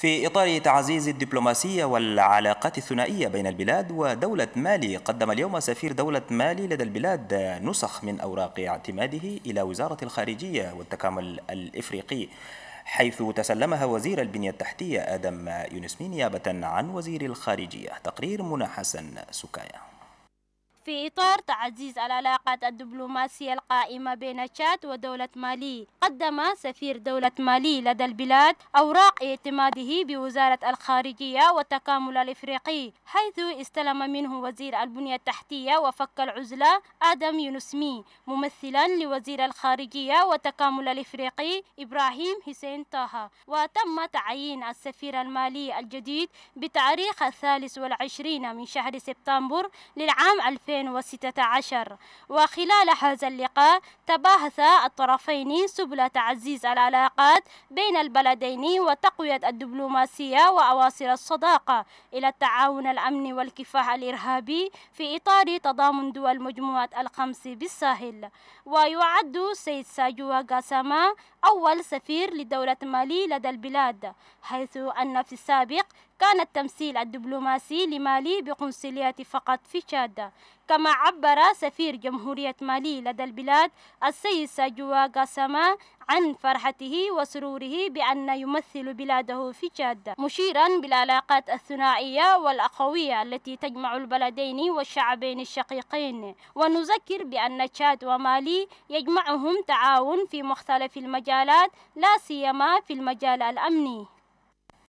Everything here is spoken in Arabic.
في إطار تعزيز الدبلوماسية والعلاقات الثنائية بين البلاد ودولة مالي قدم اليوم سفير دولة مالي لدى البلاد نسخ من أوراق اعتماده إلى وزارة الخارجية والتكامل الإفريقي حيث تسلمها وزير البنية التحتية آدم يونسمي نيابة عن وزير الخارجية تقرير منى حسن سكايا في إطار تعزيز العلاقات الدبلوماسية القائمة بين تشاد ودولة مالي قدم سفير دولة مالي لدى البلاد أوراق اعتماده بوزارة الخارجية والتكامل الإفريقي حيث استلم منه وزير البنية التحتية وفك العزلة آدم يونسمي ممثلا لوزير الخارجية والتكامل الإفريقي إبراهيم حسين طه وتم تعيين السفير المالي الجديد بتاريخ الثالث والعشرين من شهر سبتمبر للعام 2000 2016 وخلال هذا اللقاء تباحث الطرفين سبل تعزيز العلاقات بين البلدين وتقوية الدبلوماسية وأواصر الصداقة إلى التعاون الأمني والكفاح الإرهابي في إطار تضامن دول مجموعة الخمس بالساحل ويعد سيد ساجوا قاسما أول سفير لدولة مالي لدى البلاد حيث أن في السابق كان التمثيل الدبلوماسي لمالي بقنصليات فقط في تشاد كما عبر سفير جمهورية مالي لدى البلاد السيد ساجوا قاسما عن فرحته وسروره بأن يمثل بلاده في جادة مشيرا بالعلاقات الثنائية والأخوية التي تجمع البلدين والشعبين الشقيقين ونذكر بأن تشاد ومالي يجمعهم تعاون في مختلف المجالات لا سيما في المجال الأمني